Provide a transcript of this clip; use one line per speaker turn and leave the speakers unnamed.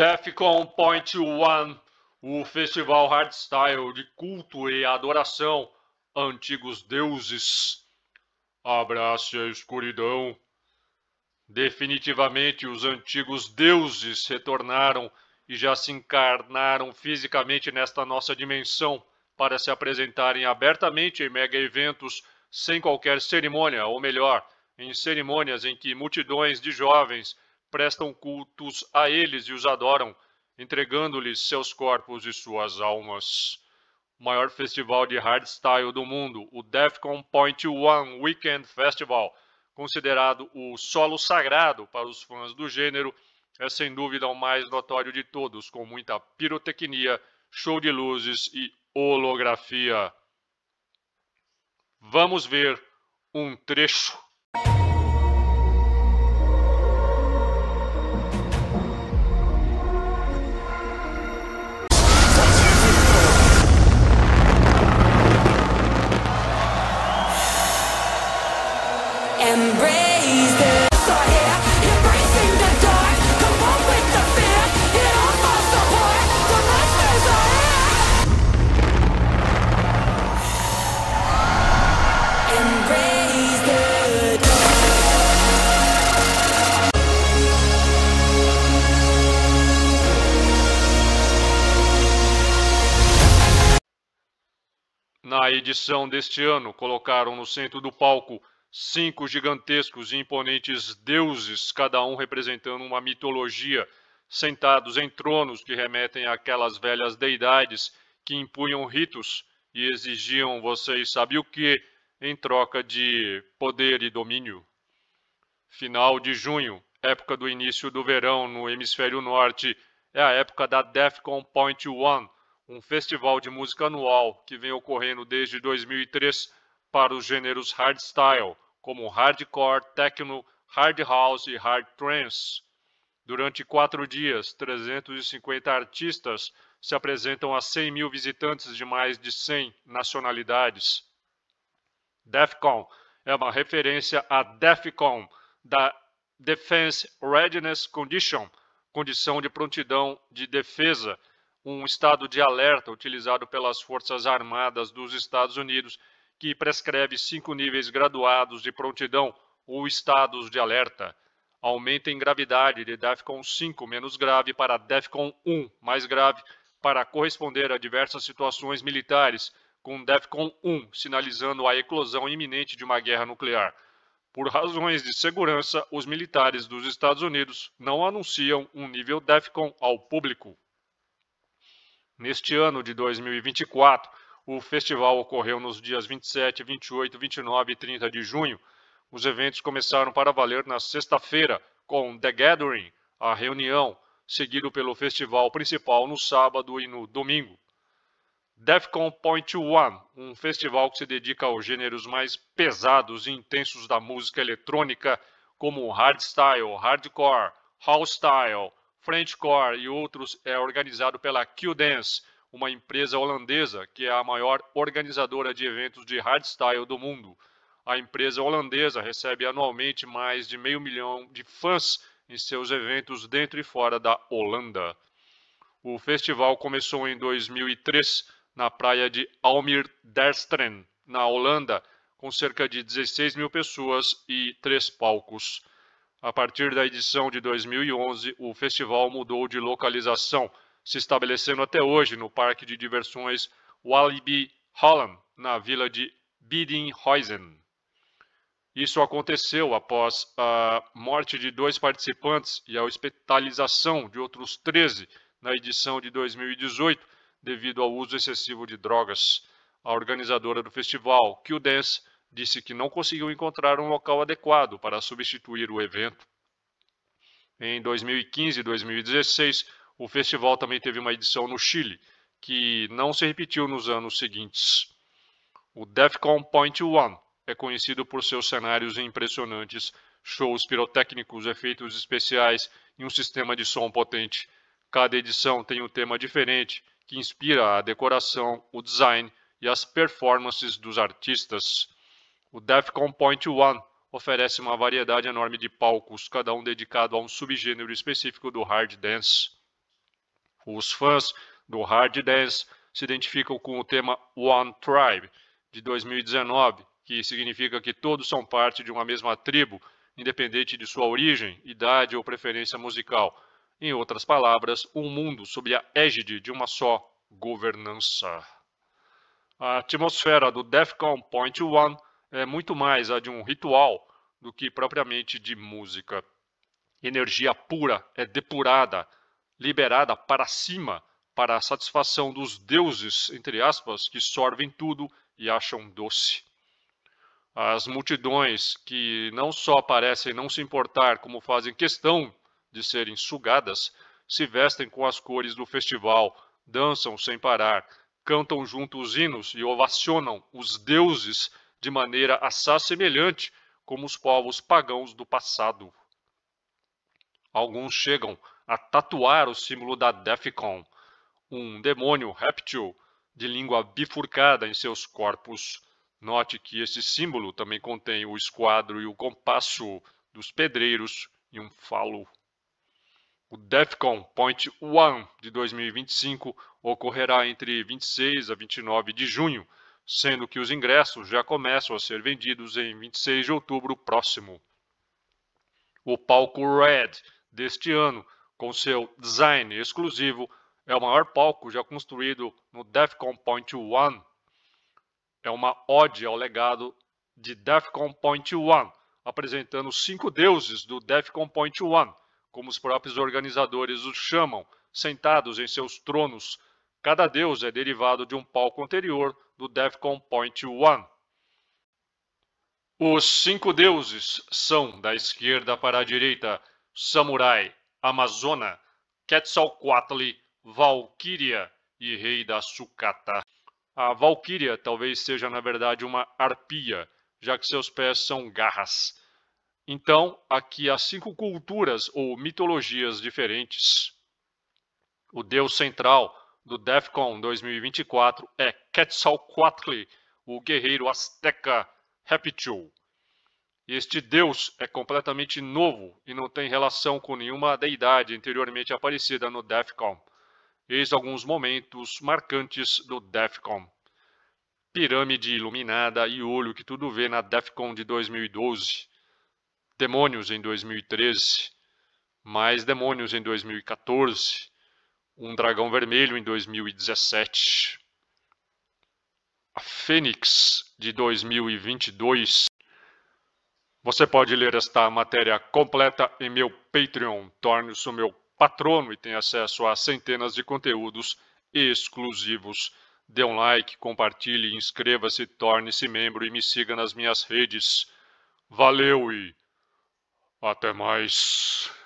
DEFCON Point One, o festival hardstyle de culto e adoração a antigos deuses. Abrace a escuridão. Definitivamente os antigos deuses retornaram e já se encarnaram fisicamente nesta nossa dimensão para se apresentarem abertamente em mega eventos sem qualquer cerimônia, ou melhor, em cerimônias em que multidões de jovens prestam cultos a eles e os adoram, entregando-lhes seus corpos e suas almas. O maior festival de hardstyle do mundo, o Defcon Point One Weekend Festival, considerado o solo sagrado para os fãs do gênero, é sem dúvida o mais notório de todos, com muita pirotecnia, show de luzes e holografia. Vamos ver um trecho. edição deste ano colocaram no centro do palco cinco gigantescos e imponentes deuses, cada um representando uma mitologia, sentados em tronos que remetem àquelas velhas deidades que impunham ritos e exigiam vocês sabe o que em troca de poder e domínio. Final de junho, época do início do verão no hemisfério norte, é a época da DEFCON Point One, um festival de música anual que vem ocorrendo desde 2003 para os gêneros hardstyle, como hardcore, techno, hard house e hard trance. Durante quatro dias, 350 artistas se apresentam a 100 mil visitantes de mais de 100 nacionalidades. DEFCON é uma referência a DEFCON, da Defense Readiness Condition, condição de prontidão de defesa, um estado de alerta utilizado pelas Forças Armadas dos Estados Unidos, que prescreve cinco níveis graduados de prontidão ou estados de alerta. Aumenta em gravidade de DEFCON 5 menos grave para DEFCON 1 mais grave para corresponder a diversas situações militares, com DEFCON 1 sinalizando a eclosão iminente de uma guerra nuclear. Por razões de segurança, os militares dos Estados Unidos não anunciam um nível DEFCON ao público. Neste ano de 2024, o festival ocorreu nos dias 27, 28, 29 e 30 de junho. Os eventos começaram para valer na sexta-feira, com The Gathering, a reunião, seguido pelo festival principal no sábado e no domingo. Defcon Point One, um festival que se dedica aos gêneros mais pesados e intensos da música eletrônica, como hardstyle, hardcore, house style, Core e outros é organizado pela Q-Dance, uma empresa holandesa que é a maior organizadora de eventos de hardstyle do mundo. A empresa holandesa recebe anualmente mais de meio milhão de fãs em seus eventos dentro e fora da Holanda. O festival começou em 2003 na praia de Almierderstren, na Holanda, com cerca de 16 mil pessoas e três palcos. A partir da edição de 2011, o festival mudou de localização, se estabelecendo até hoje no parque de diversões Walibi Holland, na vila de Biddinghuizen. Isso aconteceu após a morte de dois participantes e a hospitalização de outros 13 na edição de 2018, devido ao uso excessivo de drogas. A organizadora do festival, Q Dance, disse que não conseguiu encontrar um local adequado para substituir o evento. Em 2015 e 2016, o festival também teve uma edição no Chile, que não se repetiu nos anos seguintes. O DEFCON Point One é conhecido por seus cenários impressionantes, shows pirotécnicos, efeitos especiais e um sistema de som potente. Cada edição tem um tema diferente que inspira a decoração, o design e as performances dos artistas. O Defcon Point One oferece uma variedade enorme de palcos, cada um dedicado a um subgênero específico do hard dance. Os fãs do hard dance se identificam com o tema One Tribe de 2019, que significa que todos são parte de uma mesma tribo, independente de sua origem, idade ou preferência musical. Em outras palavras, um mundo sob a égide de uma só governança. A atmosfera do DEFCON Point One é muito mais a de um ritual do que propriamente de música. Energia pura é depurada, liberada para cima, para a satisfação dos deuses, entre aspas, que sorvem tudo e acham doce. As multidões que não só parecem não se importar, como fazem questão de serem sugadas, se vestem com as cores do festival, dançam sem parar, cantam junto os hinos e ovacionam os deuses de maneira assaz semelhante como os povos pagãos do passado. Alguns chegam a tatuar o símbolo da Defcon, um demônio réptil de língua bifurcada em seus corpos. Note que esse símbolo também contém o esquadro e o compasso dos pedreiros e um falo. O DEFCON Point One de 2025 ocorrerá entre 26 a 29 de junho sendo que os ingressos já começam a ser vendidos em 26 de outubro próximo. O palco Red deste ano, com seu design exclusivo, é o maior palco já construído no Defcon Point One. É uma ode ao legado de Defcon Point One, apresentando cinco deuses do Defcon Point One, como os próprios organizadores os chamam, sentados em seus tronos. Cada deus é derivado de um palco anterior do DevCon Point One. Os cinco deuses são, da esquerda para a direita, Samurai, Amazona, Quetzalcoatl, Valkyria e Rei da Sucata. A Valkyria talvez seja, na verdade, uma arpia, já que seus pés são garras. Então, aqui há cinco culturas ou mitologias diferentes. O deus central do DEFCON 2024 é Quetzalcoatl, o guerreiro azteca Reptil. Este deus é completamente novo e não tem relação com nenhuma deidade anteriormente aparecida no DEFCON. Eis alguns momentos marcantes do DEFCON. Pirâmide iluminada e olho que tudo vê na DEFCON de 2012. Demônios em 2013. Mais demônios em 2014 um dragão vermelho em 2017, a Fênix de 2022. Você pode ler esta matéria completa em meu Patreon. Torne-se o meu patrono e tenha acesso a centenas de conteúdos exclusivos. Dê um like, compartilhe, inscreva-se, torne-se membro e me siga nas minhas redes. Valeu e até mais.